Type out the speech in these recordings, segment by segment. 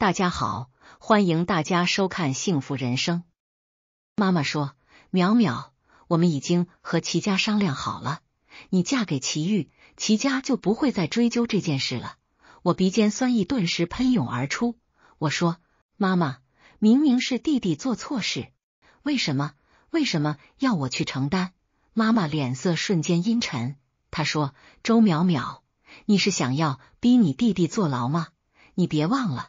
大家好，欢迎大家收看《幸福人生》。妈妈说：“淼淼，我们已经和齐家商量好了，你嫁给齐玉，齐家就不会再追究这件事了。”我鼻尖酸意顿时喷涌而出。我说：“妈妈，明明是弟弟做错事，为什么，为什么要我去承担？”妈妈脸色瞬间阴沉。她说：“周淼淼，你是想要逼你弟弟坐牢吗？你别忘了。”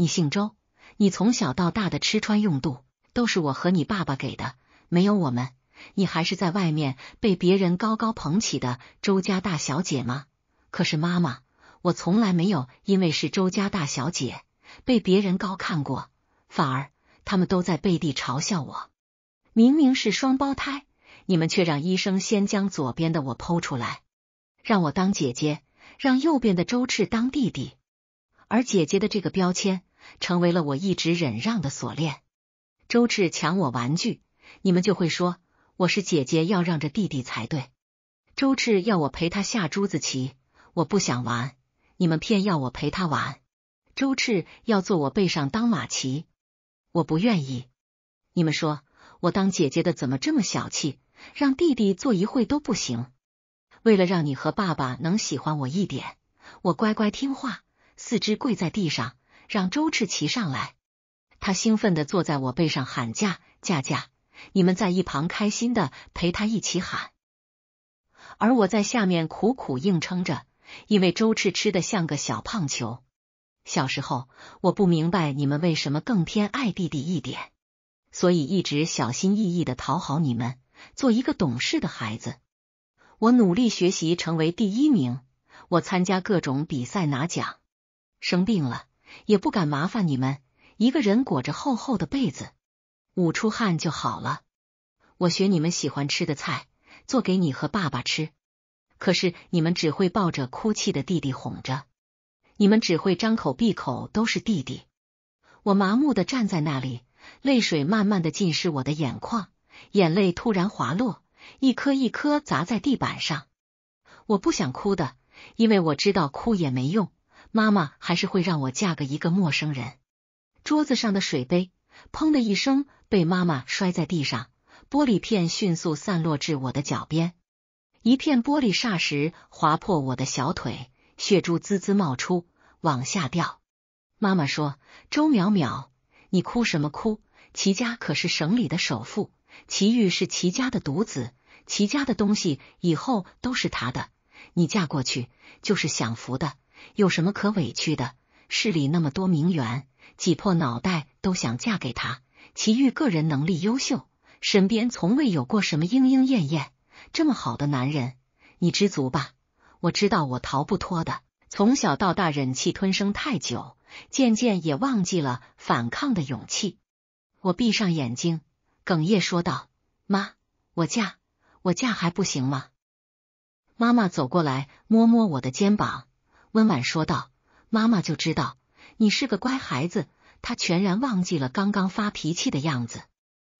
你姓周，你从小到大的吃穿用度都是我和你爸爸给的，没有我们，你还是在外面被别人高高捧起的周家大小姐吗？可是妈妈，我从来没有因为是周家大小姐被别人高看过，反而他们都在背地嘲笑我。明明是双胞胎，你们却让医生先将左边的我剖出来，让我当姐姐，让右边的周赤当弟弟，而姐姐的这个标签。成为了我一直忍让的锁链。周赤抢我玩具，你们就会说我是姐姐要让着弟弟才对。周赤要我陪他下珠子棋，我不想玩，你们偏要我陪他玩。周赤要坐我背上当马骑，我不愿意。你们说我当姐姐的怎么这么小气，让弟弟坐一会都不行？为了让你和爸爸能喜欢我一点，我乖乖听话，四肢跪在地上。让周赤骑上来，他兴奋的坐在我背上喊驾驾驾，你们在一旁开心的陪他一起喊，而我在下面苦苦硬撑着，因为周赤吃的像个小胖球。小时候，我不明白你们为什么更偏爱弟弟一点，所以一直小心翼翼的讨好你们，做一个懂事的孩子。我努力学习，成为第一名，我参加各种比赛拿奖，生病了。也不敢麻烦你们，一个人裹着厚厚的被子捂出汗就好了。我学你们喜欢吃的菜做给你和爸爸吃，可是你们只会抱着哭泣的弟弟哄着，你们只会张口闭口都是弟弟。我麻木的站在那里，泪水慢慢的浸湿我的眼眶，眼泪突然滑落，一颗一颗砸在地板上。我不想哭的，因为我知道哭也没用。妈妈还是会让我嫁个一个陌生人。桌子上的水杯砰的一声被妈妈摔在地上，玻璃片迅速散落至我的脚边，一片玻璃霎时划破我的小腿，血珠滋滋冒出，往下掉。妈妈说：“周淼淼，你哭什么哭？齐家可是省里的首富，齐玉是齐家的独子，齐家的东西以后都是他的，你嫁过去就是享福的。”有什么可委屈的？市里那么多名媛，挤破脑袋都想嫁给他。齐豫个人能力优秀，身边从未有过什么莺莺燕燕这么好的男人。你知足吧？我知道我逃不脱的。从小到大忍气吞声太久，渐渐也忘记了反抗的勇气。我闭上眼睛，哽咽说道：“妈，我嫁，我嫁还不行吗？”妈妈走过来，摸摸我的肩膀。温婉说道：“妈妈就知道你是个乖孩子。”她全然忘记了刚刚发脾气的样子。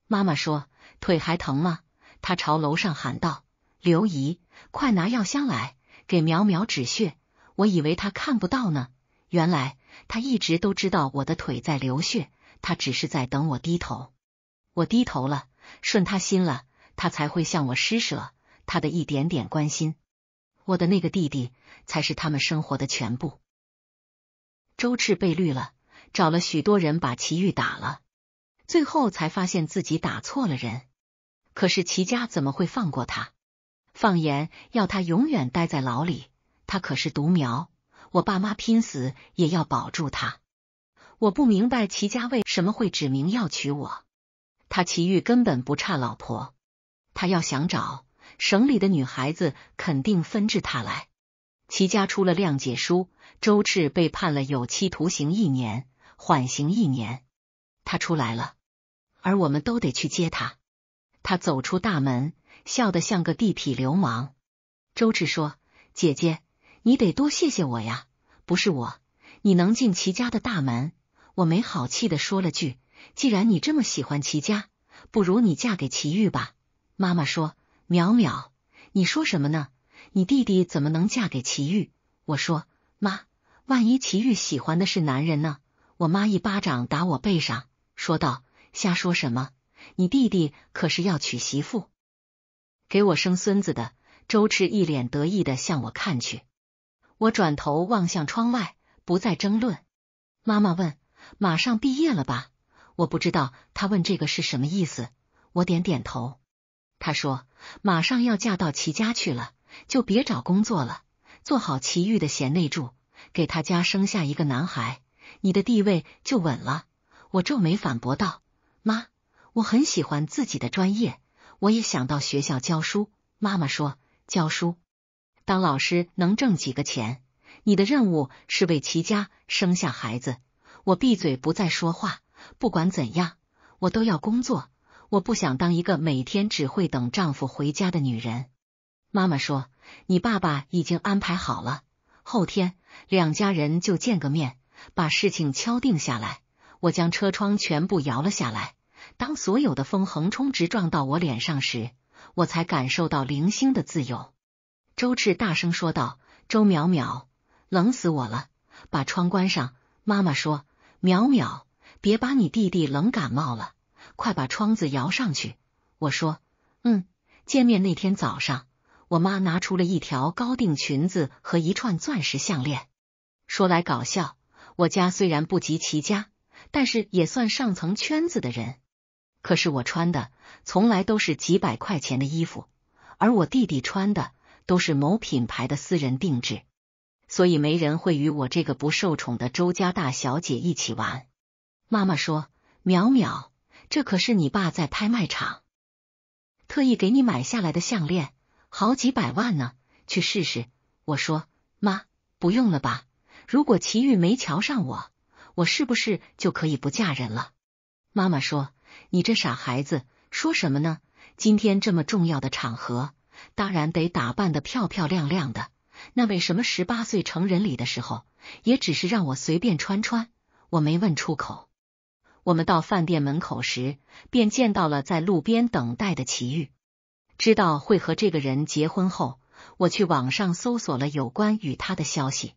妈妈说：“腿还疼吗？”她朝楼上喊道：“刘姨，快拿药箱来，给淼淼止血。”我以为她看不到呢，原来她一直都知道我的腿在流血。她只是在等我低头，我低头了，顺她心了，她才会向我施舍她的一点点关心。我的那个弟弟才是他们生活的全部。周赤被绿了，找了许多人把齐玉打了，最后才发现自己打错了人。可是齐家怎么会放过他？放言要他永远待在牢里。他可是独苗，我爸妈拼死也要保住他。我不明白齐家为什么会指名要娶我。他齐玉根本不差老婆，他要想找。省里的女孩子肯定纷至沓来。齐家出了谅解书，周赤被判了有期徒刑一年，缓刑一年，他出来了，而我们都得去接他。他走出大门，笑得像个地痞流氓。周赤说：“姐姐，你得多谢谢我呀，不是我，你能进齐家的大门？”我没好气的说了句：“既然你这么喜欢齐家，不如你嫁给齐玉吧。”妈妈说。淼淼，你说什么呢？你弟弟怎么能嫁给齐玉？我说妈，万一齐玉喜欢的是男人呢？我妈一巴掌打我背上，说道：“瞎说什么？你弟弟可是要娶媳妇，给我生孙子的。”周赤一脸得意的向我看去，我转头望向窗外，不再争论。妈妈问：“马上毕业了吧？”我不知道他问这个是什么意思，我点点头。他说。马上要嫁到齐家去了，就别找工作了，做好齐玉的贤内助，给他家生下一个男孩，你的地位就稳了。我皱眉反驳道：“妈，我很喜欢自己的专业，我也想到学校教书。”妈妈说：“教书，当老师能挣几个钱？你的任务是为齐家生下孩子。”我闭嘴不再说话，不管怎样，我都要工作。我不想当一个每天只会等丈夫回家的女人。妈妈说：“你爸爸已经安排好了，后天两家人就见个面，把事情敲定下来。”我将车窗全部摇了下来，当所有的风横冲直撞到我脸上时，我才感受到零星的自由。周赤大声说道：“周淼淼，冷死我了，把窗关上。”妈妈说：“淼淼，别把你弟弟冷感冒了。”快把窗子摇上去！我说，嗯，见面那天早上，我妈拿出了一条高定裙子和一串钻石项链。说来搞笑，我家虽然不及齐家，但是也算上层圈子的人。可是我穿的从来都是几百块钱的衣服，而我弟弟穿的都是某品牌的私人定制，所以没人会与我这个不受宠的周家大小姐一起玩。妈妈说，淼淼。这可是你爸在拍卖场特意给你买下来的项链，好几百万呢！去试试。我说妈，不用了吧？如果齐豫没瞧上我，我是不是就可以不嫁人了？妈妈说，你这傻孩子，说什么呢？今天这么重要的场合，当然得打扮的漂漂亮亮的。那为什么十八岁成人礼的时候，也只是让我随便穿穿？我没问出口。我们到饭店门口时，便见到了在路边等待的齐豫。知道会和这个人结婚后，我去网上搜索了有关与他的消息。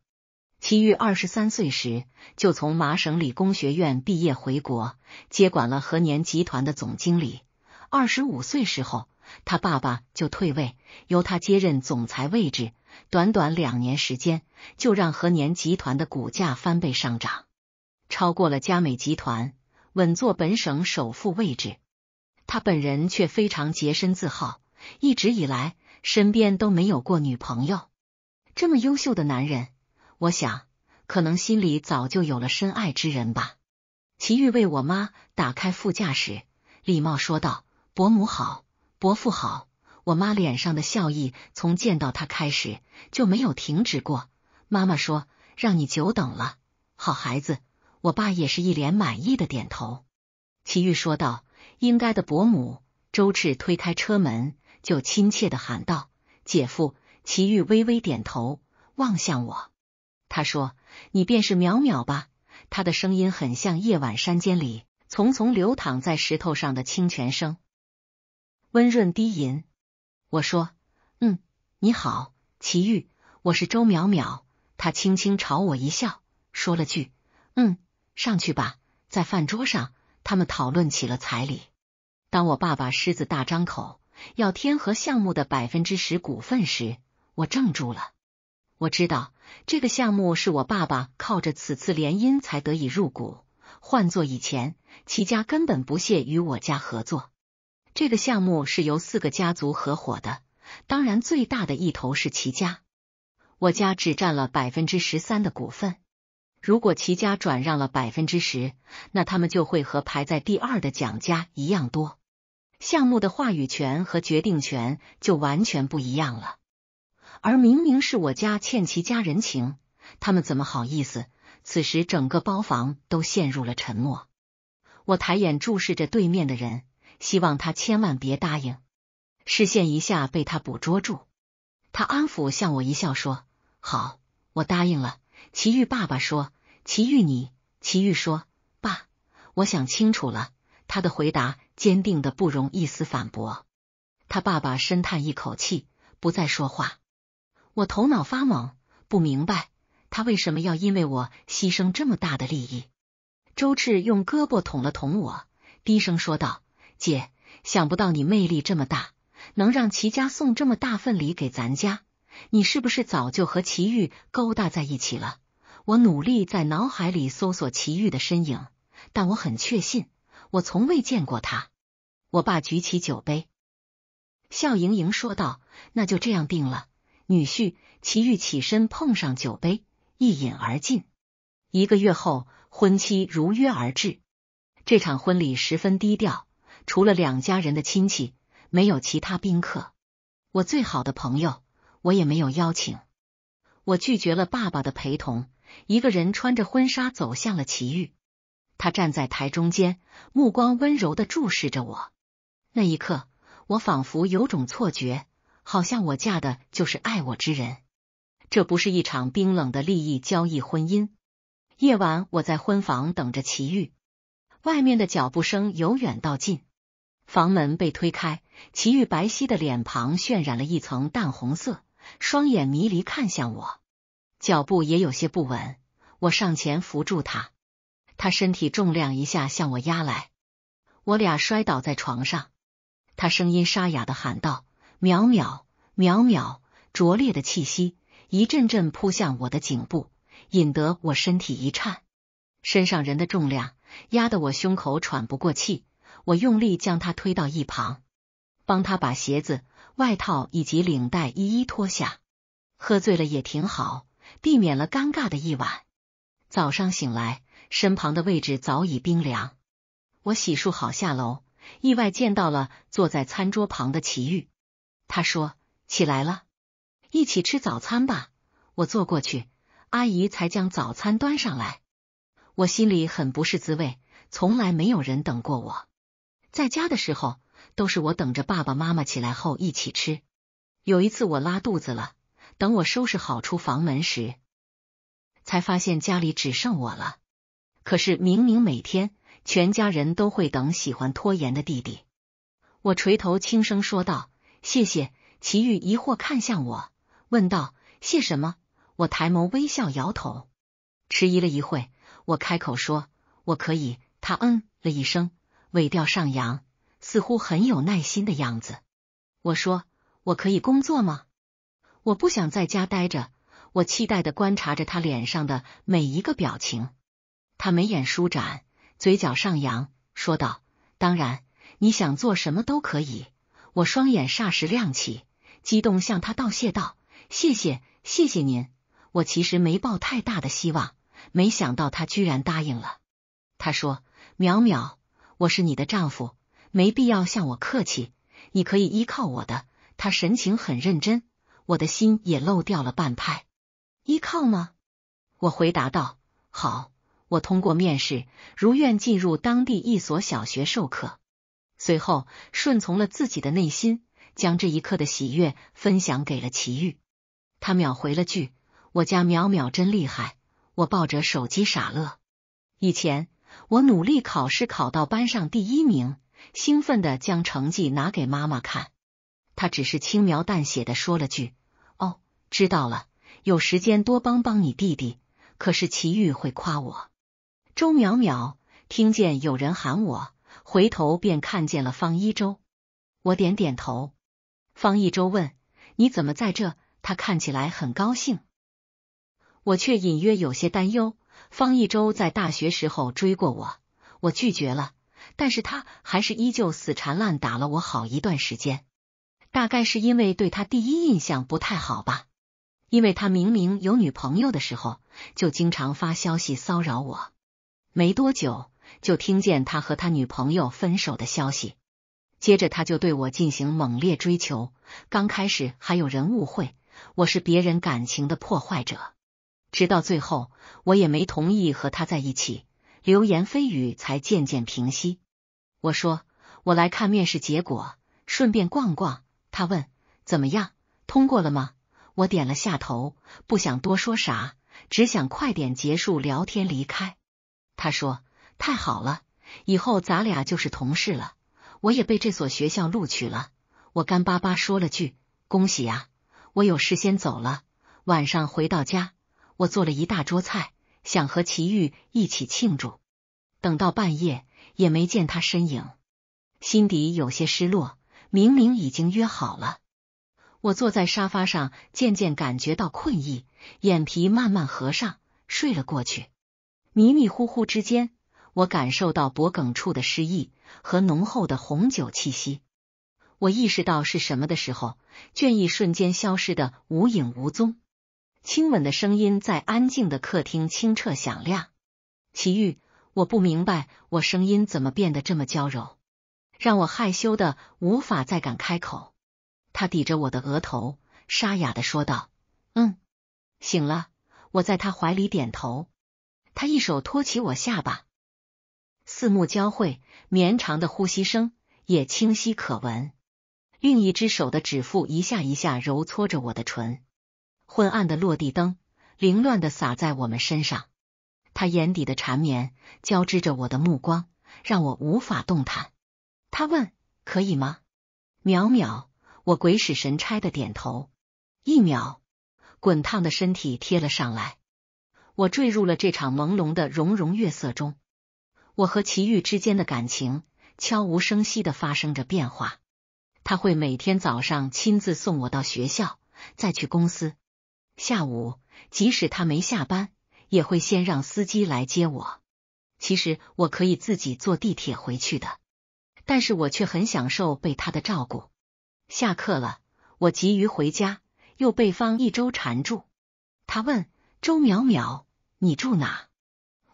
齐豫二十三岁时就从麻省理工学院毕业回国，接管了和年集团的总经理。二十五岁时候，他爸爸就退位，由他接任总裁位置。短短两年时间，就让和年集团的股价翻倍上涨，超过了嘉美集团。稳坐本省首富位置，他本人却非常洁身自好，一直以来身边都没有过女朋友。这么优秀的男人，我想可能心里早就有了深爱之人吧。齐豫为我妈打开副驾驶，礼貌说道：“伯母好，伯父好。”我妈脸上的笑意从见到他开始就没有停止过。妈妈说：“让你久等了，好孩子。”我爸也是一脸满意的点头，齐豫说道：“应该的，伯母。”周赤推开车门，就亲切的喊道：“姐夫。”齐豫微微点头，望向我，他说：“你便是淼淼吧？”他的声音很像夜晚山间里淙淙流淌在石头上的清泉声，温润低吟。我说：“嗯，你好，齐豫，我是周淼淼。”他轻轻朝我一笑，说了句：“嗯。”上去吧，在饭桌上，他们讨论起了彩礼。当我爸爸狮子大张口要天河项目的百分之十股份时，我怔住了。我知道这个项目是我爸爸靠着此次联姻才得以入股。换做以前，齐家根本不屑与我家合作。这个项目是由四个家族合伙的，当然最大的一头是齐家，我家只占了百分之十三的股份。如果齐家转让了百分之十，那他们就会和排在第二的蒋家一样多，项目的话语权和决定权就完全不一样了。而明明是我家欠齐家人情，他们怎么好意思？此时，整个包房都陷入了沉默。我抬眼注视着对面的人，希望他千万别答应。视线一下被他捕捉住，他安抚向我一笑，说：“好，我答应了。”祁煜爸爸说：“祁煜你。”祁煜说：“爸，我想清楚了。”他的回答坚定的不容一丝反驳。他爸爸深叹一口气，不再说话。我头脑发懵，不明白他为什么要因为我牺牲这么大的利益。周赤用胳膊捅了捅我，低声说道：“姐，想不到你魅力这么大，能让齐家送这么大份礼给咱家。”你是不是早就和齐豫勾搭在一起了？我努力在脑海里搜索齐豫的身影，但我很确信，我从未见过他。我爸举起酒杯，笑盈盈说道：“那就这样定了。”女婿齐豫起身碰上酒杯，一饮而尽。一个月后，婚期如约而至。这场婚礼十分低调，除了两家人的亲戚，没有其他宾客。我最好的朋友。我也没有邀请，我拒绝了爸爸的陪同，一个人穿着婚纱走向了齐豫。他站在台中间，目光温柔的注视着我。那一刻，我仿佛有种错觉，好像我嫁的就是爱我之人。这不是一场冰冷的利益交易婚姻。夜晚，我在婚房等着齐豫，外面的脚步声由远到近，房门被推开，齐豫白皙的脸庞渲染了一层淡红色。双眼迷离看向我，脚步也有些不稳。我上前扶住他，他身体重量一下向我压来，我俩摔倒在床上。他声音沙哑的喊道：“淼淼，淼淼！”拙劣的气息一阵阵扑向我的颈部，引得我身体一颤。身上人的重量压得我胸口喘不过气，我用力将他推到一旁，帮他把鞋子。外套以及领带一一脱下，喝醉了也挺好，避免了尴尬的一晚。早上醒来，身旁的位置早已冰凉。我洗漱好下楼，意外见到了坐在餐桌旁的齐豫。他说：“起来了，一起吃早餐吧。”我坐过去，阿姨才将早餐端上来。我心里很不是滋味，从来没有人等过我。在家的时候。都是我等着爸爸妈妈起来后一起吃。有一次我拉肚子了，等我收拾好出房门时，才发现家里只剩我了。可是明明每天全家人都会等喜欢拖延的弟弟。我垂头轻声说道：“谢谢。”齐豫疑惑看向我，问道：“谢什么？”我抬眸微笑，摇头。迟疑了一会，我开口说：“我可以。”他嗯了一声，尾调上扬。似乎很有耐心的样子。我说：“我可以工作吗？我不想在家待着。”我期待的观察着他脸上的每一个表情。他眉眼舒展，嘴角上扬，说道：“当然，你想做什么都可以。”我双眼霎时亮起，激动向他道谢道：“谢谢，谢谢您。”我其实没抱太大的希望，没想到他居然答应了。他说：“淼淼，我是你的丈夫。”没必要向我客气，你可以依靠我的。他神情很认真，我的心也漏掉了半拍。依靠吗？我回答道：“好，我通过面试，如愿进入当地一所小学授课。”随后顺从了自己的内心，将这一刻的喜悦分享给了齐豫。他秒回了句：“我家淼淼真厉害！”我抱着手机傻乐。以前我努力考试，考到班上第一名。兴奋的将成绩拿给妈妈看，他只是轻描淡写的说了句：“哦，知道了，有时间多帮帮你弟弟。”可是齐豫会夸我。周淼淼听见有人喊我，回头便看见了方一舟。我点点头。方一舟问：“你怎么在这？”他看起来很高兴，我却隐约有些担忧。方一舟在大学时候追过我，我拒绝了。但是他还是依旧死缠烂打了我好一段时间，大概是因为对他第一印象不太好吧？因为他明明有女朋友的时候，就经常发消息骚扰我。没多久就听见他和他女朋友分手的消息，接着他就对我进行猛烈追求。刚开始还有人误会我是别人感情的破坏者，直到最后我也没同意和他在一起。流言蜚语才渐渐平息。我说我来看面试结果，顺便逛逛。他问怎么样，通过了吗？我点了下头，不想多说啥，只想快点结束聊天离开。他说太好了，以后咱俩就是同事了。我也被这所学校录取了。我干巴巴说了句恭喜呀。我有事先走了。晚上回到家，我做了一大桌菜。想和齐豫一起庆祝，等到半夜也没见他身影，心底有些失落。明明已经约好了，我坐在沙发上，渐渐感觉到困意，眼皮慢慢合上，睡了过去。迷迷糊糊之间，我感受到脖梗处的诗意和浓厚的红酒气息。我意识到是什么的时候，倦意瞬间消失的无影无踪。亲吻的声音在安静的客厅清澈响亮。齐豫，我不明白，我声音怎么变得这么娇柔，让我害羞的无法再敢开口。他抵着我的额头，沙哑的说道：“嗯，醒了。”我在他怀里点头。他一手托起我下巴，四目交汇，绵长的呼吸声也清晰可闻。另一只手的指腹一下一下揉搓着我的唇。昏暗的落地灯，凌乱的洒在我们身上。他眼底的缠绵交织着我的目光，让我无法动弹。他问：“可以吗？”淼淼，我鬼使神差的点头。一秒，滚烫的身体贴了上来，我坠入了这场朦胧的融融月色中。我和齐豫之间的感情悄无声息的发生着变化。他会每天早上亲自送我到学校，再去公司。下午，即使他没下班，也会先让司机来接我。其实我可以自己坐地铁回去的，但是我却很享受被他的照顾。下课了，我急于回家，又被方一周缠住。他问：“周淼淼，你住哪？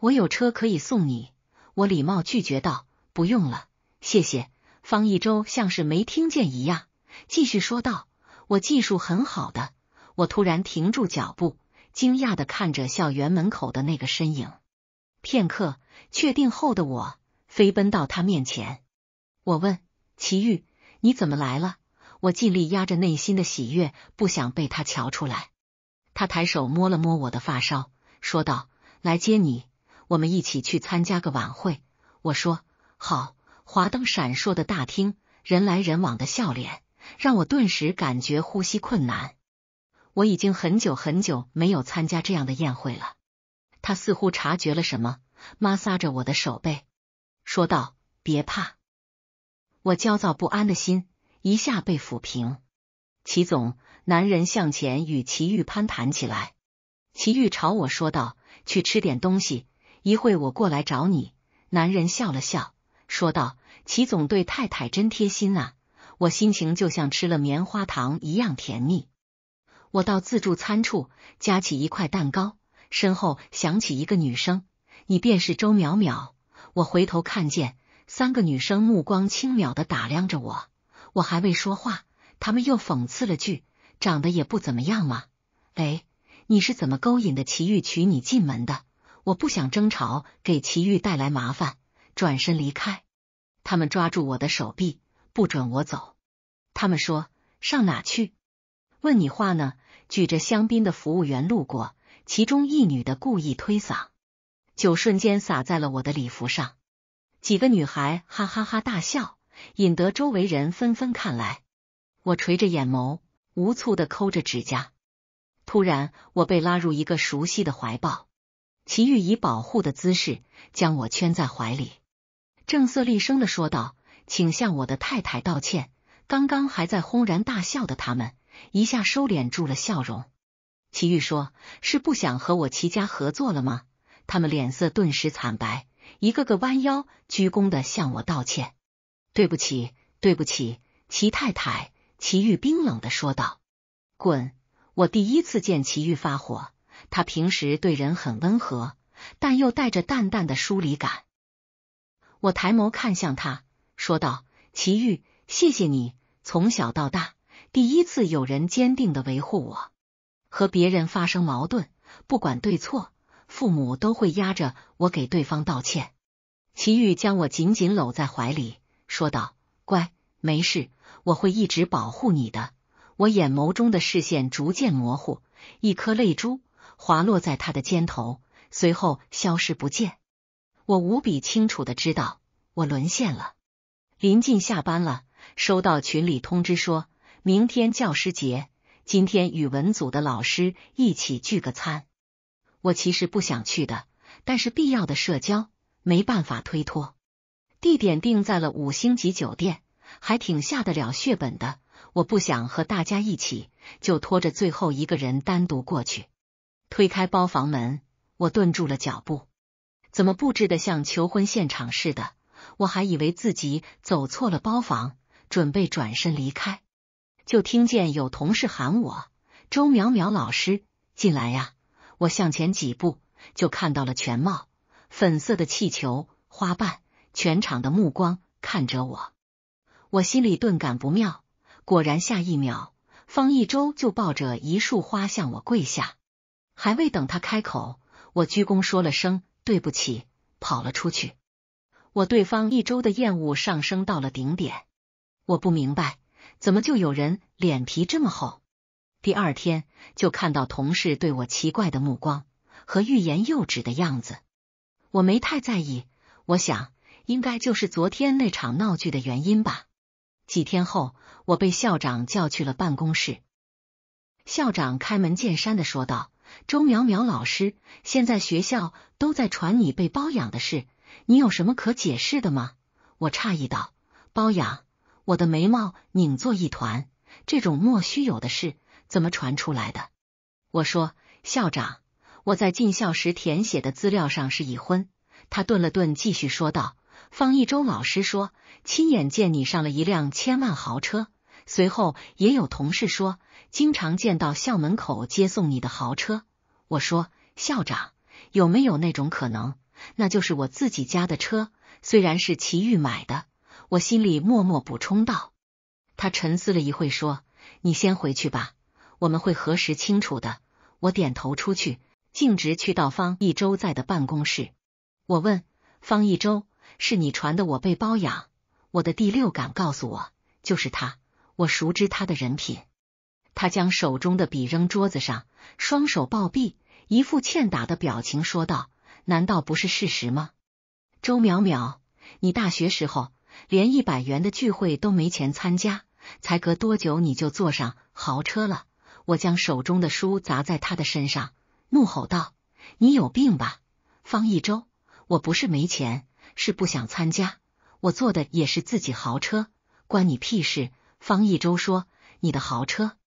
我有车可以送你。”我礼貌拒绝道：“不用了，谢谢。”方一周像是没听见一样，继续说道：“我技术很好的。”我突然停住脚步，惊讶的看着校园门口的那个身影。片刻，确定后的我飞奔到他面前，我问齐豫：“你怎么来了？”我尽力压着内心的喜悦，不想被他瞧出来。他抬手摸了摸我的发梢，说道：“来接你，我们一起去参加个晚会。”我说：“好。”华灯闪烁的大厅，人来人往的笑脸，让我顿时感觉呼吸困难。我已经很久很久没有参加这样的宴会了。他似乎察觉了什么，摩挲着我的手背，说道：“别怕。”我焦躁不安的心一下被抚平。齐总，男人向前与齐玉攀谈起来。齐玉朝我说道：“去吃点东西，一会我过来找你。”男人笑了笑，说道：“齐总对太太真贴心啊，我心情就像吃了棉花糖一样甜蜜。”我到自助餐处夹起一块蛋糕，身后响起一个女声：“你便是周淼淼。”我回头看见三个女生目光轻渺的打量着我，我还未说话，他们又讽刺了句：“长得也不怎么样嘛。”哎，你是怎么勾引的齐玉娶你进门的？我不想争吵，给齐玉带来麻烦，转身离开。他们抓住我的手臂，不准我走。他们说：“上哪去？”问你话呢？举着香槟的服务员路过，其中一女的故意推搡，酒，瞬间洒在了我的礼服上。几个女孩哈哈哈大笑，引得周围人纷纷看来。我垂着眼眸，无措的抠着指甲。突然，我被拉入一个熟悉的怀抱，齐豫以保护的姿势将我圈在怀里，正色厉声的说道：“请向我的太太道歉，刚刚还在轰然大笑的他们。”一下收敛住了笑容，齐豫说：“是不想和我齐家合作了吗？”他们脸色顿时惨白，一个个弯腰鞠躬的向我道歉：“对不起，对不起。”齐太太，齐豫冰冷的说道：“滚！”我第一次见齐豫发火，他平时对人很温和，但又带着淡淡的疏离感。我抬眸看向他，说道：“齐豫，谢谢你，从小到大。”第一次有人坚定的维护我，和别人发生矛盾，不管对错，父母都会压着我给对方道歉。齐豫将我紧紧搂在怀里，说道：“乖，没事，我会一直保护你的。”我眼眸中的视线逐渐模糊，一颗泪珠滑落在他的肩头，随后消失不见。我无比清楚的知道，我沦陷了。临近下班了，收到群里通知说。明天教师节，今天语文组的老师一起聚个餐。我其实不想去的，但是必要的社交，没办法推脱。地点定在了五星级酒店，还挺下得了血本的。我不想和大家一起，就拖着最后一个人单独过去。推开包房门，我顿住了脚步，怎么布置的像求婚现场似的？我还以为自己走错了包房，准备转身离开。就听见有同事喊我：“周淼淼老师，进来呀！”我向前几步，就看到了全貌：粉色的气球、花瓣，全场的目光看着我。我心里顿感不妙，果然，下一秒，方一周就抱着一束花向我跪下。还未等他开口，我鞠躬说了声“对不起”，跑了出去。我对方一周的厌恶上升到了顶点。我不明白。怎么就有人脸皮这么厚？第二天就看到同事对我奇怪的目光和欲言又止的样子，我没太在意，我想应该就是昨天那场闹剧的原因吧。几天后，我被校长叫去了办公室，校长开门见山的说道：“周淼淼老师，现在学校都在传你被包养的事，你有什么可解释的吗？”我诧异道：“包养。”我的眉毛拧作一团，这种莫须有的事怎么传出来的？我说，校长，我在进校时填写的资料上是已婚。他顿了顿，继续说道：“方一舟老师说亲眼见你上了一辆千万豪车，随后也有同事说经常见到校门口接送你的豪车。”我说，校长，有没有那种可能？那就是我自己家的车，虽然是齐豫买的。我心里默默补充道：“他沉思了一会，说：‘你先回去吧，我们会核实清楚的。’我点头出去，径直去到方一周在的办公室。我问方一周：‘是你传的我被包养？’我的第六感告诉我，就是他。我熟知他的人品。他将手中的笔扔桌子上，双手抱臂，一副欠打的表情说道：‘难道不是事实吗？周淼淼，你大学时候……’”连一百元的聚会都没钱参加，才隔多久你就坐上豪车了？我将手中的书砸在他的身上，怒吼道：“你有病吧，方一周！我不是没钱，是不想参加。我坐的也是自己豪车，关你屁事！”方一周说：“你的豪车？”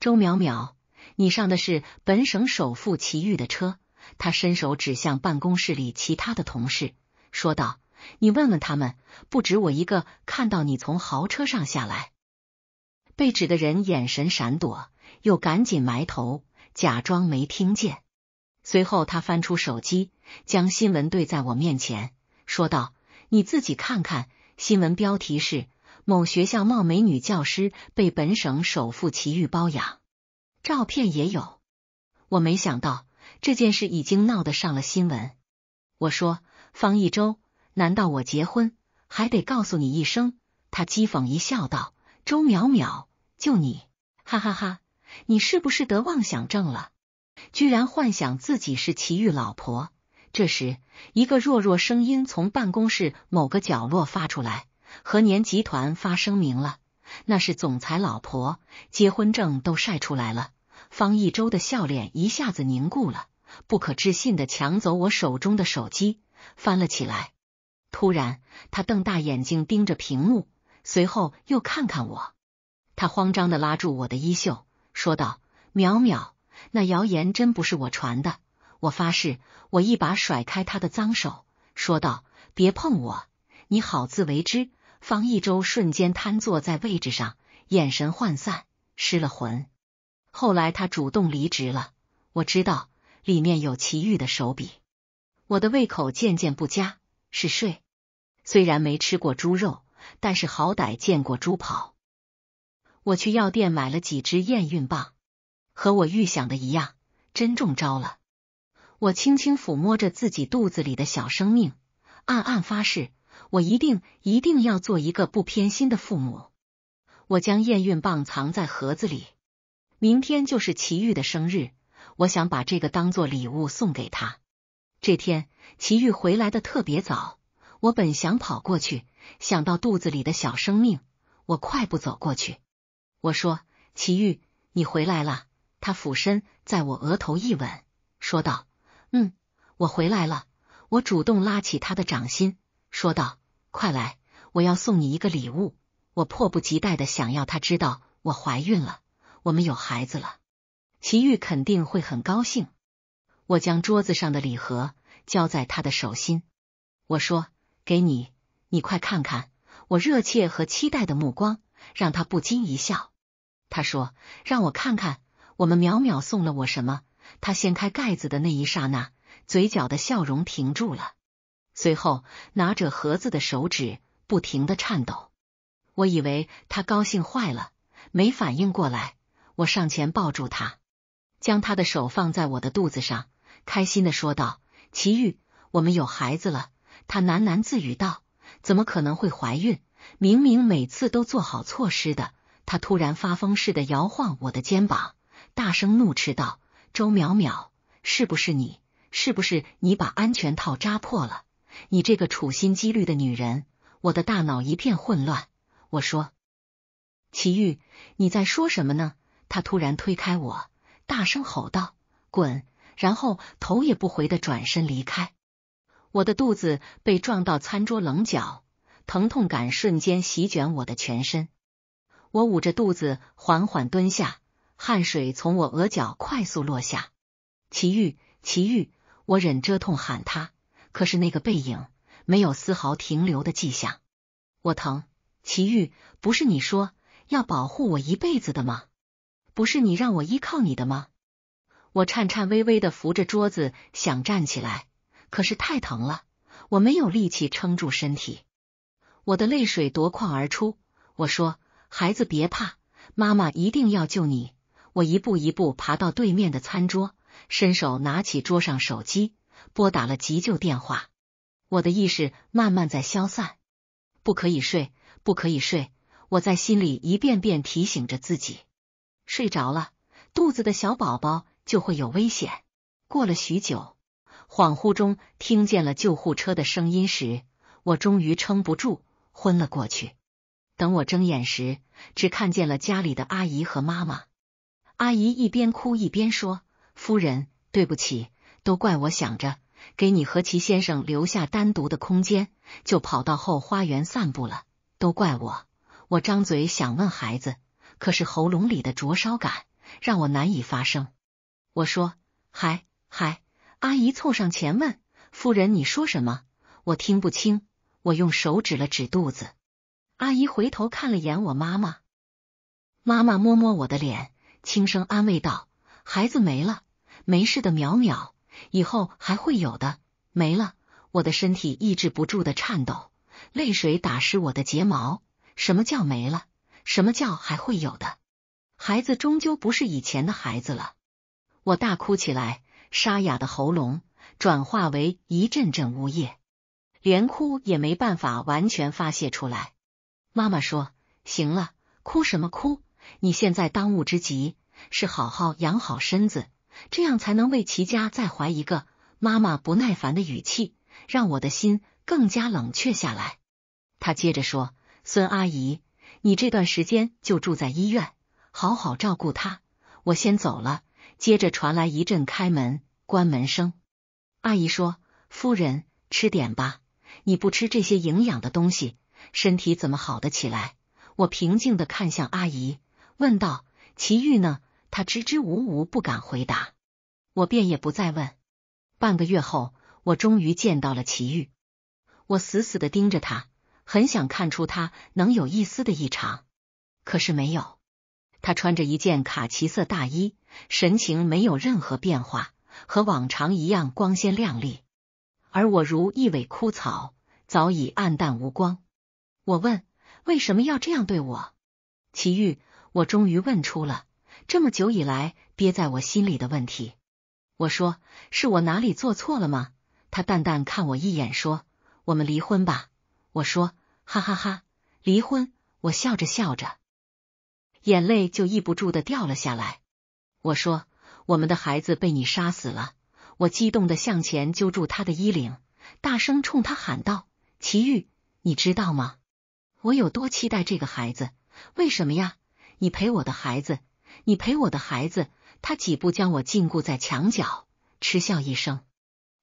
周淼淼，你上的是本省首富齐豫的车。他伸手指向办公室里其他的同事，说道。你问问他们，不止我一个看到你从豪车上下来。被指的人眼神闪躲，又赶紧埋头，假装没听见。随后，他翻出手机，将新闻对在我面前，说道：“你自己看看，新闻标题是‘某学校貌美女教师被本省首富祁煜包养’，照片也有。”我没想到这件事已经闹得上了新闻。我说：“方一周。”难道我结婚还得告诉你一声？他讥讽一笑，道：“周淼淼，就你，哈哈哈！你是不是得妄想症了？居然幻想自己是齐豫老婆。”这时，一个弱弱声音从办公室某个角落发出来：“何年集团发声明了，那是总裁老婆，结婚证都晒出来了。”方一周的笑脸一下子凝固了，不可置信的抢走我手中的手机，翻了起来。突然，他瞪大眼睛盯着屏幕，随后又看看我。他慌张的拉住我的衣袖，说道：“淼淼，那谣言真不是我传的，我发誓。”我一把甩开他的脏手，说道：“别碰我，你好自为之。”方一舟瞬间瘫坐在位置上，眼神涣散，失了魂。后来他主动离职了，我知道里面有齐豫的手笔。我的胃口渐渐不佳。是睡，虽然没吃过猪肉，但是好歹见过猪跑。我去药店买了几支验孕棒，和我预想的一样，真中招了。我轻轻抚摸着自己肚子里的小生命，暗暗发誓，我一定一定要做一个不偏心的父母。我将验孕棒藏在盒子里。明天就是齐豫的生日，我想把这个当做礼物送给他。这天齐玉回来的特别早，我本想跑过去，想到肚子里的小生命，我快步走过去。我说：“齐玉，你回来了。”他俯身在我额头一吻，说道：“嗯，我回来了。”我主动拉起他的掌心，说道：“快来，我要送你一个礼物。”我迫不及待的想要他知道我怀孕了，我们有孩子了。齐玉肯定会很高兴。我将桌子上的礼盒。交在他的手心，我说：“给你，你快看看！”我热切和期待的目光让他不禁一笑。他说：“让我看看，我们淼淼送了我什么？”他掀开盖子的那一刹那，嘴角的笑容停住了，随后拿着盒子的手指不停的颤抖。我以为他高兴坏了，没反应过来，我上前抱住他，将他的手放在我的肚子上，开心的说道。齐豫，我们有孩子了。他喃喃自语道：“怎么可能会怀孕？明明每次都做好措施的。”他突然发疯似的摇晃我的肩膀，大声怒斥道：“周淼淼，是不是你？是不是你把安全套扎破了？你这个处心积虑的女人！”我的大脑一片混乱，我说：“齐豫，你在说什么呢？”他突然推开我，大声吼道：“滚！”然后头也不回的转身离开，我的肚子被撞到餐桌棱角，疼痛感瞬间席卷我的全身。我捂着肚子缓缓蹲下，汗水从我额角快速落下。祁煜祁煜，我忍着痛喊他，可是那个背影没有丝毫停留的迹象。我疼，祁煜，不是你说要保护我一辈子的吗？不是你让我依靠你的吗？我颤颤巍巍的扶着桌子，想站起来，可是太疼了，我没有力气撑住身体。我的泪水夺眶而出。我说：“孩子别怕，妈妈一定要救你。”我一步一步爬到对面的餐桌，伸手拿起桌上手机，拨打了急救电话。我的意识慢慢在消散。不可以睡，不可以睡！我在心里一遍遍提醒着自己。睡着了，肚子的小宝宝。就会有危险。过了许久，恍惚中听见了救护车的声音时，我终于撑不住，昏了过去。等我睁眼时，只看见了家里的阿姨和妈妈。阿姨一边哭一边说：“夫人，对不起，都怪我想着给你和齐先生留下单独的空间，就跑到后花园散步了。都怪我！”我张嘴想问孩子，可是喉咙里的灼烧感让我难以发声。我说：“还还。”阿姨凑上前问：“夫人，你说什么？我听不清。”我用手指了指肚子。阿姨回头看了眼我妈妈，妈妈摸摸我的脸，轻声安慰道：“孩子没了，没事的，淼淼，以后还会有的。”没了，我的身体抑制不住的颤抖，泪水打湿我的睫毛。什么叫没了？什么叫还会有的？孩子终究不是以前的孩子了。我大哭起来，沙哑的喉咙转化为一阵阵呜咽，连哭也没办法完全发泄出来。妈妈说：“行了，哭什么哭？你现在当务之急是好好养好身子，这样才能为齐家再怀一个。”妈妈不耐烦的语气让我的心更加冷却下来。她接着说：“孙阿姨，你这段时间就住在医院，好好照顾她。我先走了。”接着传来一阵开门、关门声。阿姨说：“夫人，吃点吧，你不吃这些营养的东西，身体怎么好得起来？”我平静的看向阿姨，问道：“奇遇呢？”他支支吾吾，不敢回答。我便也不再问。半个月后，我终于见到了奇遇。我死死的盯着他，很想看出他能有一丝的异常，可是没有。他穿着一件卡其色大衣，神情没有任何变化，和往常一样光鲜亮丽。而我如一尾枯草，早已暗淡无光。我问：“为什么要这样对我？”奇遇，我终于问出了这么久以来憋在我心里的问题。我说：“是我哪里做错了吗？”他淡淡看我一眼，说：“我们离婚吧。”我说：“哈哈哈，离婚！”我笑着笑着。眼泪就抑不住的掉了下来。我说：“我们的孩子被你杀死了！”我激动的向前揪住他的衣领，大声冲他喊道：“齐豫，你知道吗？我有多期待这个孩子？为什么呀？你陪我的孩子，你陪我的孩子！”他几步将我禁锢在墙角，嗤笑一声，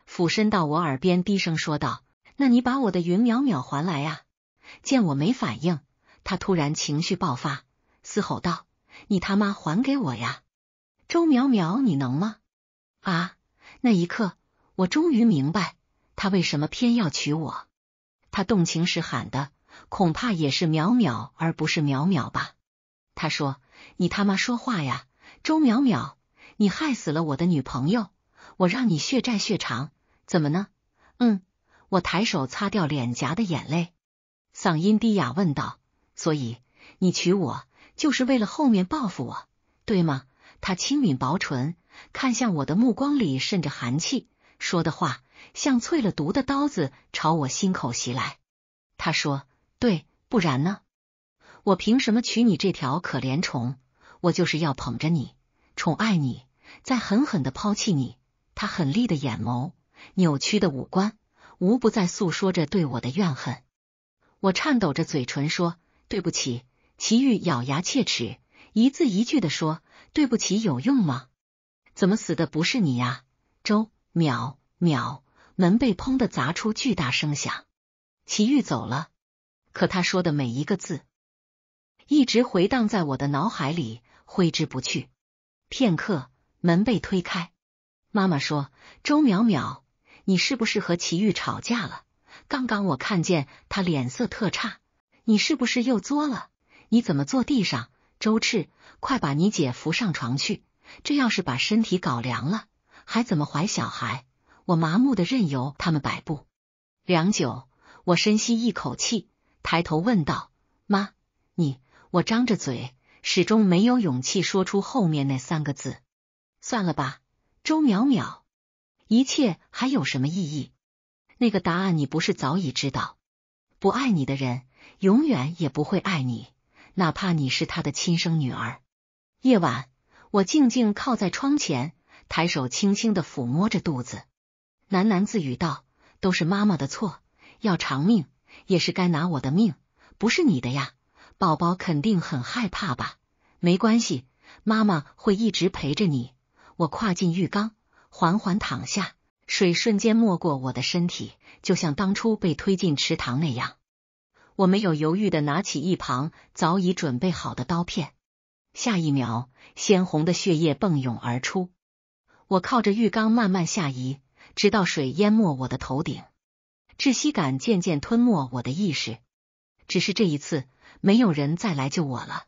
俯身到我耳边低声说道：“那你把我的云淼淼还来呀？”见我没反应，他突然情绪爆发。嘶吼道：“你他妈还给我呀，周淼淼，你能吗？”啊！那一刻，我终于明白他为什么偏要娶我。他动情时喊的恐怕也是“淼淼”而不是“淼淼”吧？他说：“你他妈说话呀，周淼淼，你害死了我的女朋友，我让你血债血偿，怎么呢？”嗯，我抬手擦掉脸颊的眼泪，嗓音低哑问道：“所以你娶我？”就是为了后面报复我，对吗？他轻抿薄唇，看向我的目光里渗着寒气，说的话像淬了毒的刀子朝我心口袭来。他说：“对，不然呢？我凭什么娶你这条可怜虫？我就是要捧着你，宠爱你，再狠狠的抛弃你。”他狠厉的眼眸，扭曲的五官，无不在诉说着对我的怨恨。我颤抖着嘴唇说：“对不起。”齐煜咬牙切齿，一字一句的说：“对不起有用吗？怎么死的不是你呀？”周淼淼，门被砰的砸出巨大声响，齐煜走了。可他说的每一个字，一直回荡在我的脑海里，挥之不去。片刻，门被推开，妈妈说：“周淼淼，你是不是和齐煜吵架了？刚刚我看见他脸色特差，你是不是又作了？”你怎么坐地上？周赤，快把你姐扶上床去！这要是把身体搞凉了，还怎么怀小孩？我麻木的任由他们摆布。良久，我深吸一口气，抬头问道：“妈，你……”我张着嘴，始终没有勇气说出后面那三个字。算了吧，周淼淼，一切还有什么意义？那个答案你不是早已知道？不爱你的人，永远也不会爱你。哪怕你是他的亲生女儿。夜晚，我静静靠在窗前，抬手轻轻的抚摸着肚子，喃喃自语道：“都是妈妈的错，要偿命也是该拿我的命，不是你的呀。宝宝肯定很害怕吧？没关系，妈妈会一直陪着你。”我跨进浴缸，缓缓躺下，水瞬间没过我的身体，就像当初被推进池塘那样。我没有犹豫的拿起一旁早已准备好的刀片，下一秒，鲜红的血液迸涌而出。我靠着浴缸慢慢下移，直到水淹没我的头顶，窒息感渐渐吞没我的意识。只是这一次，没有人再来救我了。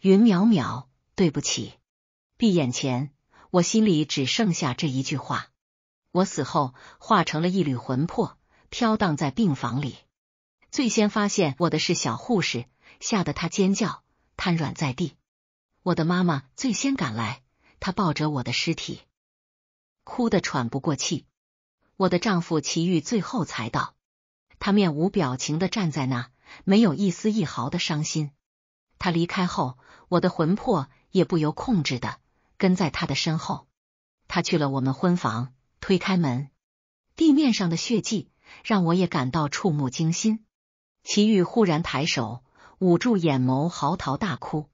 云淼淼，对不起。闭眼前，我心里只剩下这一句话。我死后，化成了一缕魂魄，飘荡在病房里。最先发现我的是小护士，吓得她尖叫，瘫软在地。我的妈妈最先赶来，她抱着我的尸体，哭得喘不过气。我的丈夫齐豫最后才到，他面无表情的站在那，没有一丝一毫的伤心。他离开后，我的魂魄也不由控制的跟在他的身后。他去了我们婚房，推开门，地面上的血迹让我也感到触目惊心。齐玉忽然抬手捂住眼眸，嚎啕大哭。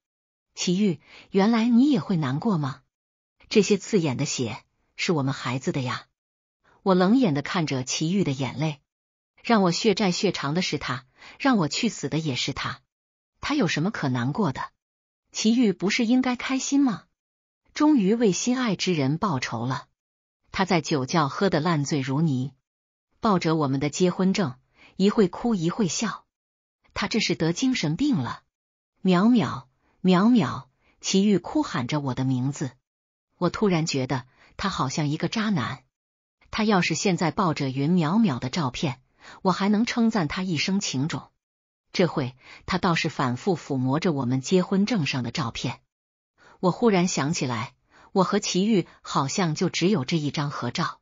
齐玉，原来你也会难过吗？这些刺眼的血是我们孩子的呀！我冷眼的看着齐玉的眼泪，让我血债血偿的是他，让我去死的也是他。他有什么可难过的？齐玉不是应该开心吗？终于为心爱之人报仇了。他在酒窖喝得烂醉如泥，抱着我们的结婚证。一会哭一会笑，他这是得精神病了！淼淼，淼淼，齐豫哭喊着我的名字。我突然觉得他好像一个渣男。他要是现在抱着云淼淼的照片，我还能称赞他一声情种。这会他倒是反复抚摸着我们结婚证上的照片。我忽然想起来，我和齐豫好像就只有这一张合照。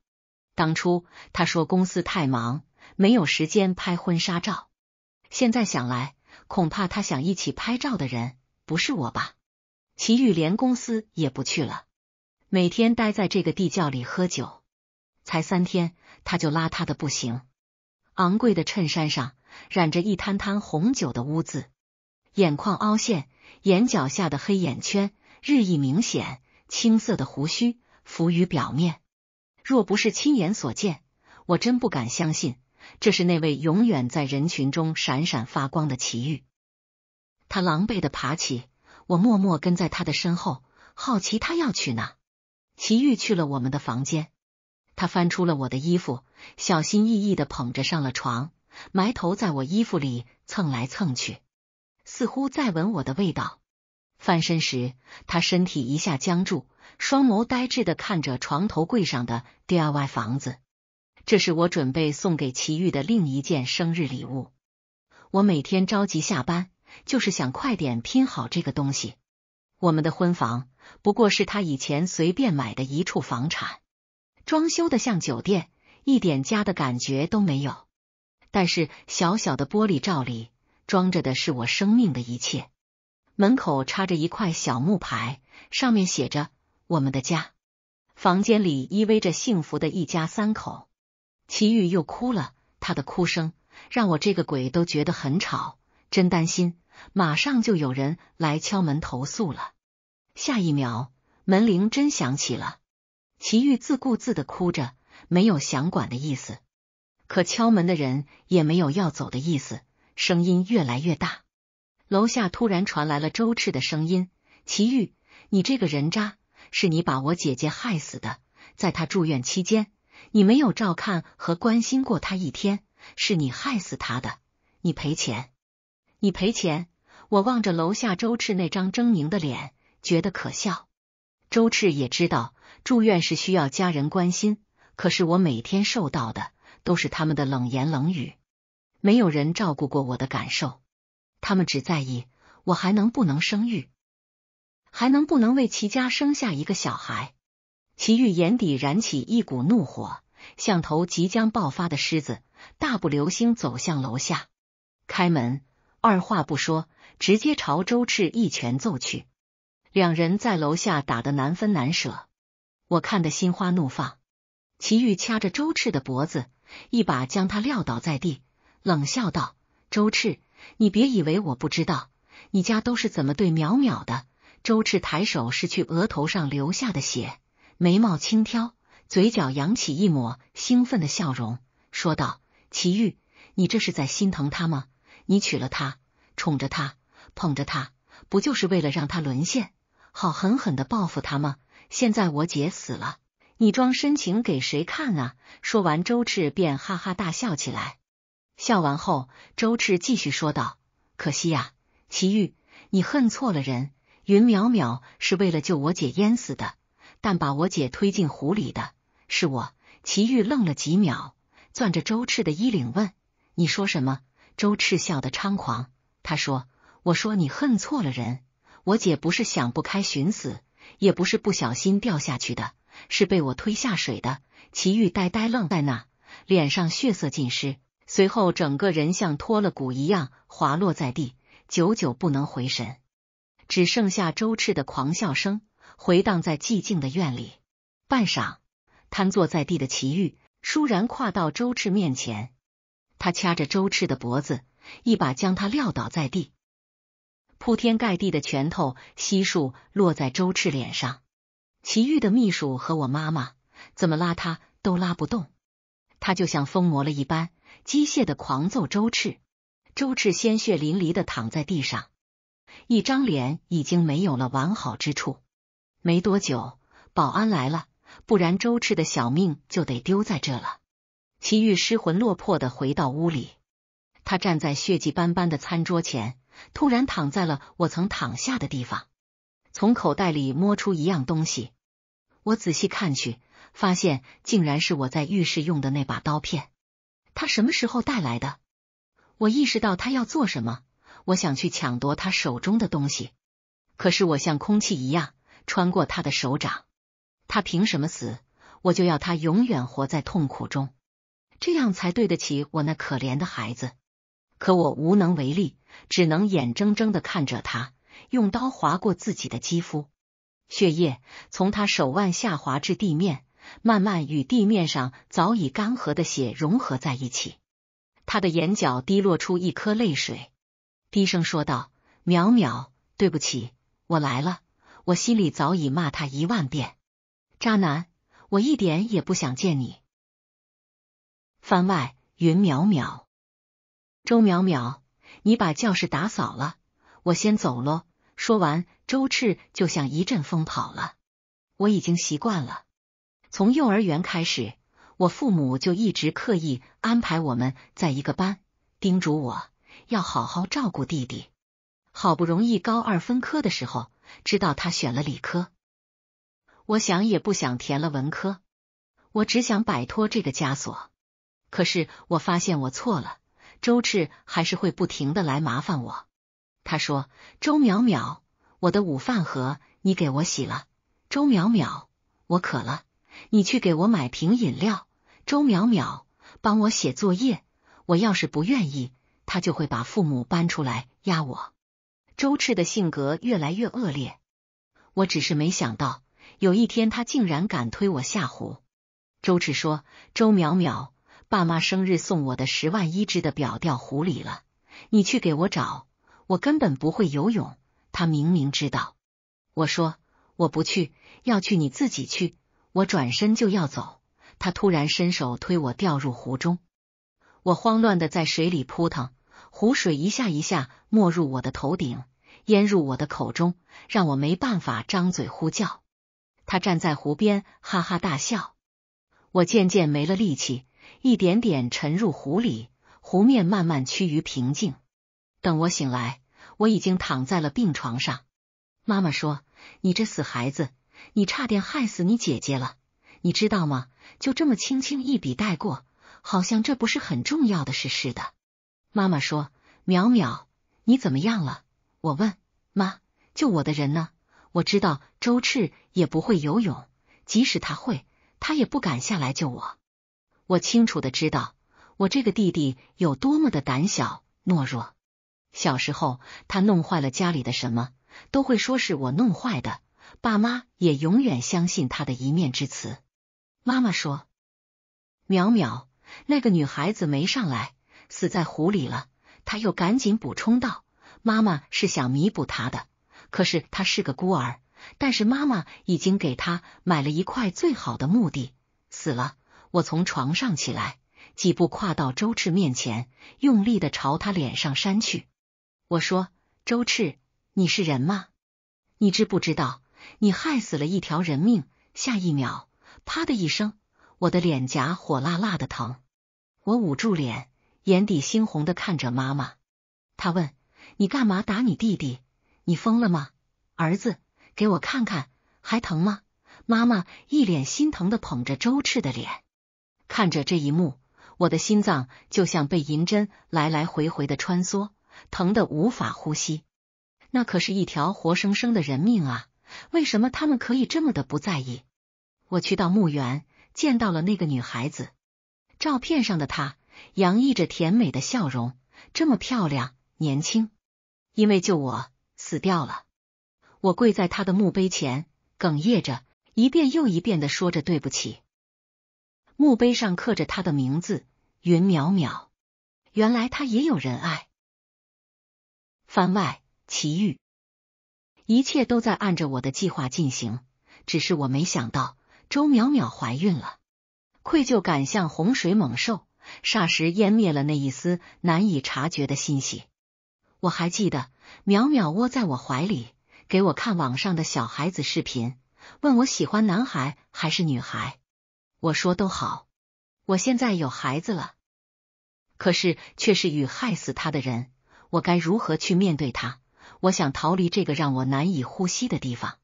当初他说公司太忙。没有时间拍婚纱照。现在想来，恐怕他想一起拍照的人不是我吧？齐煜连公司也不去了，每天待在这个地窖里喝酒。才三天，他就邋遢的不行，昂贵的衬衫上染着一滩滩红酒的污渍，眼眶凹陷，眼角下的黑眼圈日益明显，青色的胡须浮于表面。若不是亲眼所见，我真不敢相信。这是那位永远在人群中闪闪发光的奇遇。他狼狈的爬起，我默默跟在他的身后，好奇他要去哪。奇遇去了我们的房间，他翻出了我的衣服，小心翼翼的捧着上了床，埋头在我衣服里蹭来蹭去，似乎在闻我的味道。翻身时，他身体一下僵住，双眸呆滞的看着床头柜上的 DIY 房子。这是我准备送给齐豫的另一件生日礼物。我每天着急下班，就是想快点拼好这个东西。我们的婚房不过是他以前随便买的一处房产，装修的像酒店，一点家的感觉都没有。但是小小的玻璃罩里装着的是我生命的一切。门口插着一块小木牌，上面写着“我们的家”。房间里依偎着幸福的一家三口。齐玉又哭了，他的哭声让我这个鬼都觉得很吵，真担心马上就有人来敲门投诉了。下一秒，门铃真响起了。齐玉自顾自的哭着，没有想管的意思，可敲门的人也没有要走的意思，声音越来越大。楼下突然传来了周赤的声音：“齐玉，你这个人渣，是你把我姐姐害死的，在她住院期间。”你没有照看和关心过他一天，是你害死他的，你赔钱，你赔钱！我望着楼下周赤那张狰狞的脸，觉得可笑。周赤也知道住院是需要家人关心，可是我每天受到的都是他们的冷言冷语，没有人照顾过我的感受，他们只在意我还能不能生育，还能不能为齐家生下一个小孩。齐玉眼底燃起一股怒火，像头即将爆发的狮子，大步流星走向楼下，开门，二话不说，直接朝周赤一拳揍去。两人在楼下打得难分难舍，我看得心花怒放。齐玉掐着周赤的脖子，一把将他撂倒在地，冷笑道：“周赤，你别以为我不知道你家都是怎么对淼淼的。”周赤抬手拭去额头上流下的血。眉毛轻挑，嘴角扬起一抹兴奋的笑容，说道：“齐玉，你这是在心疼他吗？你娶了他，宠着他，捧着他，不就是为了让他沦陷，好狠狠的报复他吗？现在我姐死了，你装深情给谁看啊？”说完，周赤便哈哈大笑起来。笑完后，周赤继续说道：“可惜呀，齐玉，你恨错了人。云淼淼是为了救我姐淹死的。”但把我姐推进湖里的，是我。齐玉愣了几秒，攥着周赤的衣领问：“你说什么？”周赤笑得猖狂，他说：“我说你恨错了人，我姐不是想不开寻死，也不是不小心掉下去的，是被我推下水的。”齐玉呆呆愣在那，脸上血色尽失，随后整个人像脱了骨一样滑落在地，久久不能回神，只剩下周赤的狂笑声。回荡在寂静的院里，半晌，瘫坐在地的齐豫倏然跨到周赤面前，他掐着周赤的脖子，一把将他撂倒在地，铺天盖地的拳头悉数落在周赤脸上。齐豫的秘书和我妈妈怎么拉他都拉不动，他就像疯魔了一般，机械的狂揍周赤。周赤鲜血淋漓的躺在地上，一张脸已经没有了完好之处。没多久，保安来了，不然周赤的小命就得丢在这了。齐豫失魂落魄的回到屋里，他站在血迹斑斑的餐桌前，突然躺在了我曾躺下的地方。从口袋里摸出一样东西，我仔细看去，发现竟然是我在浴室用的那把刀片。他什么时候带来的？我意识到他要做什么，我想去抢夺他手中的东西，可是我像空气一样。穿过他的手掌，他凭什么死？我就要他永远活在痛苦中，这样才对得起我那可怜的孩子。可我无能为力，只能眼睁睁的看着他用刀划过自己的肌肤，血液从他手腕下滑至地面，慢慢与地面上早已干涸的血融合在一起。他的眼角滴落出一颗泪水，低声说道：“淼淼，对不起，我来了。”我心里早已骂他一万遍，渣男！我一点也不想见你。番外，云淼淼，周淼淼，你把教室打扫了，我先走喽。说完，周赤就像一阵风跑了。我已经习惯了，从幼儿园开始，我父母就一直刻意安排我们在一个班，叮嘱我要好好照顾弟弟。好不容易高二分科的时候。知道他选了理科，我想也不想填了文科，我只想摆脱这个枷锁。可是我发现我错了，周赤还是会不停的来麻烦我。他说：“周淼淼，我的午饭盒你给我洗了。”周淼淼，我渴了，你去给我买瓶饮料。周淼淼，帮我写作业。我要是不愿意，他就会把父母搬出来压我。周赤的性格越来越恶劣，我只是没想到有一天他竟然敢推我下湖。周赤说：“周淼淼，爸妈生日送我的十万一只的表掉湖里了，你去给我找。我根本不会游泳。”他明明知道，我说：“我不去，要去你自己去。”我转身就要走，他突然伸手推我掉入湖中，我慌乱的在水里扑腾，湖水一下一下没入我的头顶。淹入我的口中，让我没办法张嘴呼叫。他站在湖边哈哈大笑。我渐渐没了力气，一点点沉入湖里，湖面慢慢趋于平静。等我醒来，我已经躺在了病床上。妈妈说：“你这死孩子，你差点害死你姐姐了，你知道吗？”就这么轻轻一笔带过，好像这不是很重要的事似的。妈妈说：“淼淼，你怎么样了？”我问妈：“救我的人呢？”我知道周赤也不会游泳，即使他会，他也不敢下来救我。我清楚的知道，我这个弟弟有多么的胆小懦弱。小时候，他弄坏了家里的什么，都会说是我弄坏的，爸妈也永远相信他的一面之词。妈妈说：“淼淼，那个女孩子没上来，死在湖里了。”他又赶紧补充道。妈妈是想弥补他的，可是他是个孤儿。但是妈妈已经给他买了一块最好的墓地。死了，我从床上起来，几步跨到周赤面前，用力的朝他脸上扇去。我说：“周赤，你是人吗？你知不知道你害死了一条人命？”下一秒，啪的一声，我的脸颊火辣辣的疼。我捂住脸，眼底猩红的看着妈妈。他问。你干嘛打你弟弟？你疯了吗？儿子，给我看看，还疼吗？妈妈一脸心疼的捧着周赤的脸，看着这一幕，我的心脏就像被银针来来回回的穿梭，疼得无法呼吸。那可是一条活生生的人命啊！为什么他们可以这么的不在意？我去到墓园，见到了那个女孩子，照片上的她洋溢着甜美的笑容，这么漂亮，年轻。因为救我死掉了，我跪在他的墓碑前，哽咽着一遍又一遍的说着对不起。墓碑上刻着他的名字云淼淼，原来他也有人爱。番外奇遇，一切都在按着我的计划进行，只是我没想到周淼淼怀孕了。愧疚感像洪水猛兽，霎时湮灭了那一丝难以察觉的欣喜。我还记得，淼淼窝在我怀里，给我看网上的小孩子视频，问我喜欢男孩还是女孩。我说都好。我现在有孩子了，可是却是与害死他的人，我该如何去面对他？我想逃离这个让我难以呼吸的地方。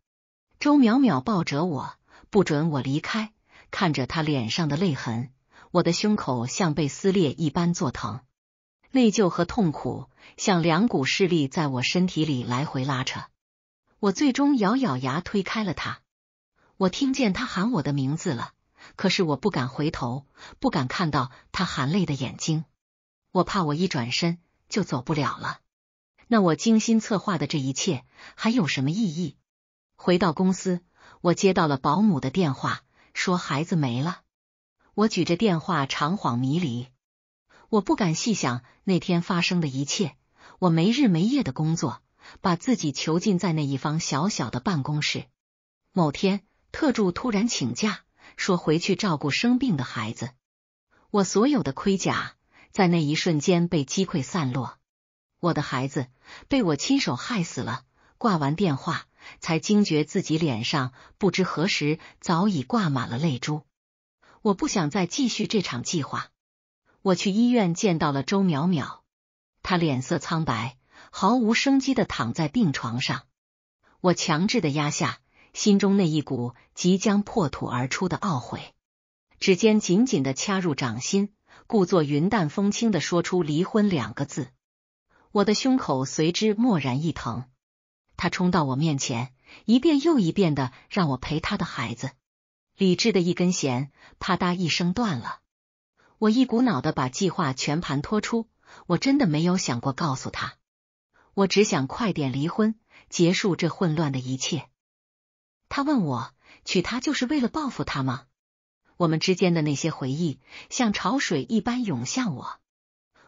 周淼淼抱着我，不准我离开。看着他脸上的泪痕，我的胸口像被撕裂一般作疼。内疚和痛苦像两股势力在我身体里来回拉扯，我最终咬咬牙推开了他。我听见他喊我的名字了，可是我不敢回头，不敢看到他含泪的眼睛，我怕我一转身就走不了了。那我精心策划的这一切还有什么意义？回到公司，我接到了保姆的电话，说孩子没了。我举着电话，长恍迷离。我不敢细想那天发生的一切。我没日没夜的工作，把自己囚禁在那一方小小的办公室。某天，特助突然请假，说回去照顾生病的孩子。我所有的盔甲在那一瞬间被击溃散落。我的孩子被我亲手害死了。挂完电话，才惊觉自己脸上不知何时早已挂满了泪珠。我不想再继续这场计划。我去医院见到了周淼淼，她脸色苍白，毫无生机的躺在病床上。我强制的压下心中那一股即将破土而出的懊悔，指尖紧紧的掐入掌心，故作云淡风轻的说出“离婚”两个字。我的胸口随之蓦然一疼，他冲到我面前，一遍又一遍的让我陪他的孩子。理智的一根弦，啪嗒一声断了。我一股脑的把计划全盘托出，我真的没有想过告诉他，我只想快点离婚，结束这混乱的一切。他问我，娶她就是为了报复他吗？我们之间的那些回忆，像潮水一般涌向我。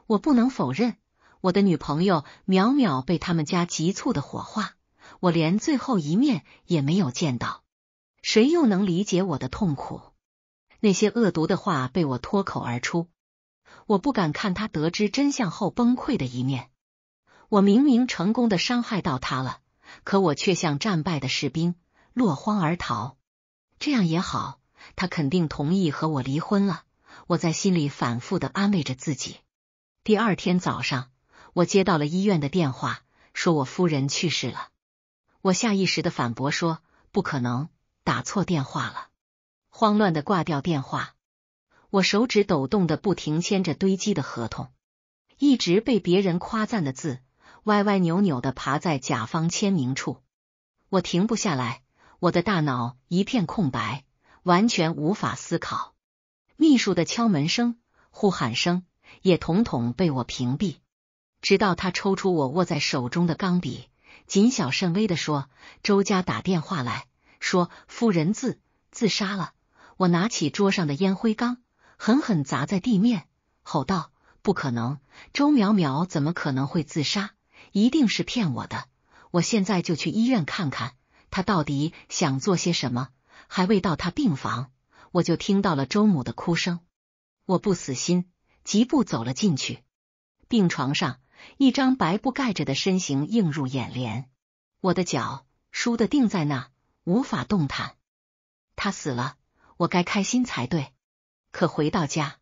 我不能否认，我的女朋友淼淼被他们家急促的火化，我连最后一面也没有见到。谁又能理解我的痛苦？那些恶毒的话被我脱口而出，我不敢看他得知真相后崩溃的一面。我明明成功的伤害到他了，可我却像战败的士兵落荒而逃。这样也好，他肯定同意和我离婚了。我在心里反复的安慰着自己。第二天早上，我接到了医院的电话，说我夫人去世了。我下意识的反驳说：“不可能，打错电话了。”慌乱的挂掉电话，我手指抖动的不停签着堆积的合同，一直被别人夸赞的字歪歪扭扭的爬在甲方签名处。我停不下来，我的大脑一片空白，完全无法思考。秘书的敲门声、呼喊声也统统被我屏蔽。直到他抽出我握在手中的钢笔，谨小慎微的说：“周家打电话来说，夫人自自杀了。”我拿起桌上的烟灰缸，狠狠砸在地面，吼道：“不可能！周淼淼怎么可能会自杀？一定是骗我的！我现在就去医院看看，他到底想做些什么。”还未到他病房，我就听到了周母的哭声。我不死心，疾步走了进去。病床上，一张白布盖着的身形映入眼帘，我的脚输的定在那，无法动弹。他死了。我该开心才对，可回到家，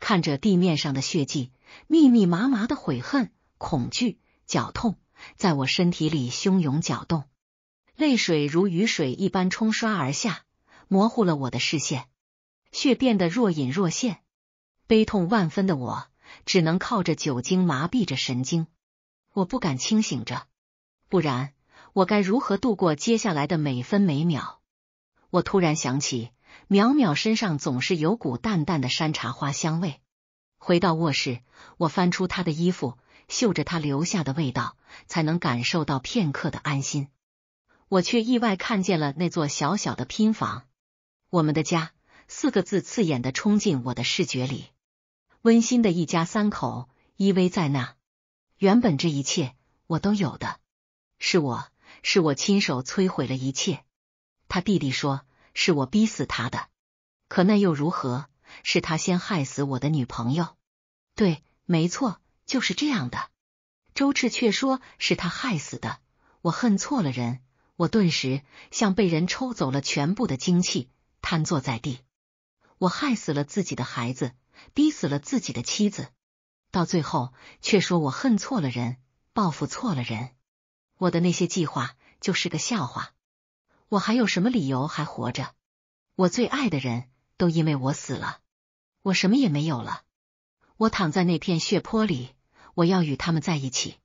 看着地面上的血迹，密密麻麻的悔恨、恐惧、绞痛，在我身体里汹涌搅动，泪水如雨水一般冲刷而下，模糊了我的视线，血变得若隐若现。悲痛万分的我，只能靠着酒精麻痹着神经，我不敢清醒着，不然我该如何度过接下来的每分每秒？我突然想起，淼淼身上总是有股淡淡的山茶花香味。回到卧室，我翻出她的衣服，嗅着她留下的味道，才能感受到片刻的安心。我却意外看见了那座小小的拼房，我们的家四个字刺眼的冲进我的视觉里。温馨的一家三口依偎在那。原本这一切我都有的，是我，是我亲手摧毁了一切。他弟弟说是我逼死他的，可那又如何？是他先害死我的女朋友。对，没错，就是这样的。周赤却说是他害死的，我恨错了人。我顿时像被人抽走了全部的精气，瘫坐在地。我害死了自己的孩子，逼死了自己的妻子，到最后却说我恨错了人，报复错了人。我的那些计划就是个笑话。我还有什么理由还活着？我最爱的人都因为我死了，我什么也没有了。我躺在那片血泊里，我要与他们在一起。